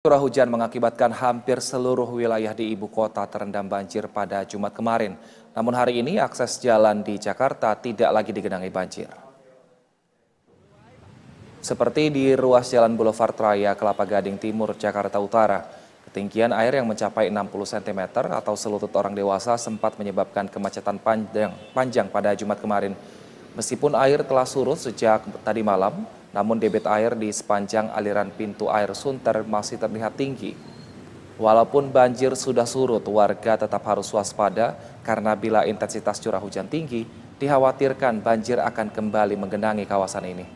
Curah hujan mengakibatkan hampir seluruh wilayah di ibu kota terendam banjir pada Jumat kemarin. Namun hari ini akses jalan di Jakarta tidak lagi digenangi banjir. Seperti di ruas Jalan Boulevard Raya Kelapa Gading Timur, Jakarta Utara, ketinggian air yang mencapai 60 cm atau selutut orang dewasa sempat menyebabkan kemacetan panjang, panjang pada Jumat kemarin. Meskipun air telah surut sejak tadi malam, namun debit air di sepanjang aliran pintu air Sunter masih terlihat tinggi. Walaupun banjir sudah surut, warga tetap harus waspada karena bila intensitas curah hujan tinggi, dikhawatirkan banjir akan kembali menggenangi kawasan ini.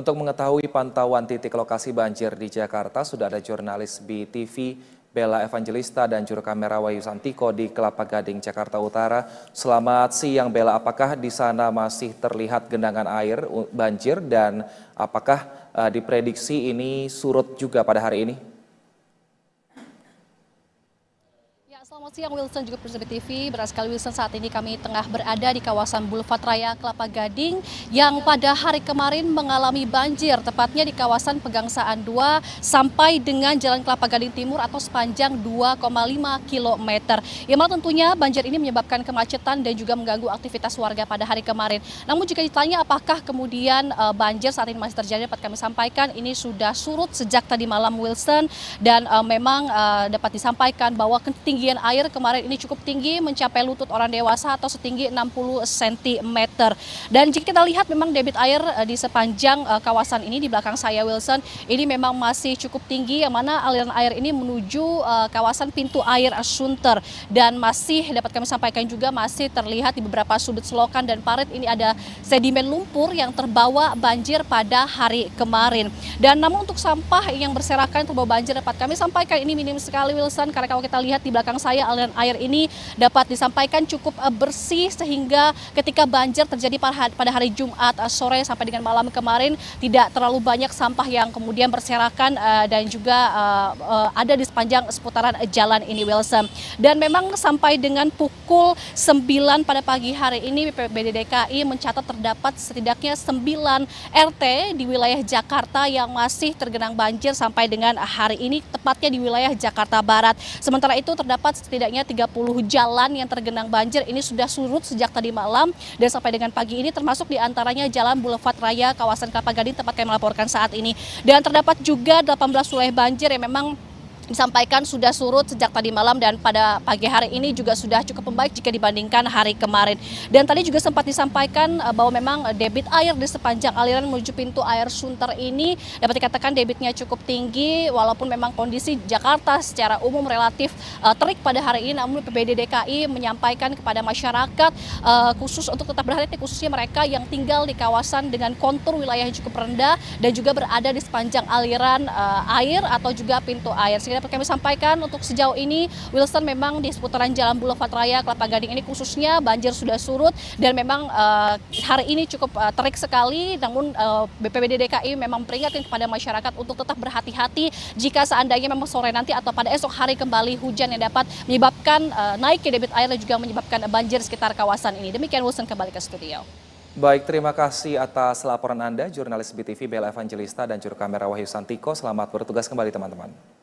Untuk mengetahui pantauan titik lokasi banjir di Jakarta, sudah ada jurnalis BTV Bella Evangelista dan juru kamera Wayu Santiko di Kelapa Gading, Jakarta Utara. Selamat siang Bella, apakah di sana masih terlihat genangan air banjir dan apakah eh, diprediksi ini surut juga pada hari ini? selamat siang Wilson juga Persib TV. Beras sekali Wilson saat ini kami tengah berada di kawasan Boulevard Raya Kelapa Gading yang pada hari kemarin mengalami banjir tepatnya di kawasan Pegangsaan 2 sampai dengan Jalan Kelapa Gading Timur atau sepanjang 2,5 km. Ya malah tentunya banjir ini menyebabkan kemacetan dan juga mengganggu aktivitas warga pada hari kemarin. Namun jika ditanya apakah kemudian eh, banjir saat ini masih terjadi dapat kami sampaikan ini sudah surut sejak tadi malam Wilson dan eh, memang eh, dapat disampaikan bahwa ketinggian ketinggian air kemarin ini cukup tinggi mencapai lutut orang dewasa atau setinggi 60 cm. Dan jika kita lihat memang debit air eh, di sepanjang eh, kawasan ini di belakang saya Wilson ini memang masih cukup tinggi yang mana aliran air ini menuju eh, kawasan pintu air Sunter dan masih dapat kami sampaikan juga masih terlihat di beberapa sudut selokan dan parit ini ada sedimen lumpur yang terbawa banjir pada hari kemarin. Dan namun untuk sampah yang berserakan terbawa banjir dapat kami sampaikan ini minim sekali Wilson karena kalau kita lihat di belakang saya aliran air ini dapat disampaikan cukup eh, bersih sehingga ketika banjir terjadi pada hari Jumat eh, sore sampai dengan malam kemarin tidak terlalu banyak sampah yang kemudian berserakan eh, dan juga ada di sepanjang seputaran jalan ini Wilson. Dan memang sampai dengan pukul 9 pada pagi hari ini BPBD DKI mencatat terdapat setidaknya 9 RT di wilayah Jakarta yang masih tergenang banjir sampai dengan hari ini tepatnya di wilayah Jakarta Barat. Sementara itu terdapat terdapat setidaknya 30 jalan yang tergenang banjir ini sudah surut sejak tadi malam dan sampai dengan pagi ini termasuk diantaranya Jalan Boulevard Raya kawasan Kelapa Gading tempat kami melaporkan saat ini. Dan terdapat juga 18 wilayah banjir yang memang disampaikan sudah surut sejak tadi malam dan pada pagi hari ini juga sudah cukup membaik jika dibandingkan hari kemarin. Dan tadi juga sempat disampaikan eh, bahwa memang debit air di sepanjang aliran menuju pintu air Sunter ini dapat dikatakan debitnya cukup tinggi walaupun memang kondisi Jakarta secara umum relatif eh, terik pada hari ini namun PBD DKI menyampaikan kepada masyarakat eh, khusus untuk tetap berhati-hati khususnya mereka yang tinggal di kawasan dengan kontur wilayah yang cukup rendah dan juga berada di sepanjang aliran air atau juga pintu air sehingga dapat kami sampaikan untuk sejauh ini Wilson memang di seputaran Jalan Boulevard Raya Kelapa Gading ini khususnya banjir sudah surut dan memang uh, hari ini cukup uh, terik sekali namun uh, eh, BPBD DKI memang peringatkan kepada masyarakat untuk tetap berhati-hati jika seandainya memang sore nanti atau pada esok hari kembali hujan yang dapat menyebabkan uh, naiknya debit air dan juga menyebabkan banjir sekitar kawasan ini. Demikian Wilson kembali ke studio. Baik, terima kasih atas laporan Anda, jurnalis BTV Bela Evangelista dan juru kamera Wahyu Santiko. Selamat bertugas kembali teman-teman.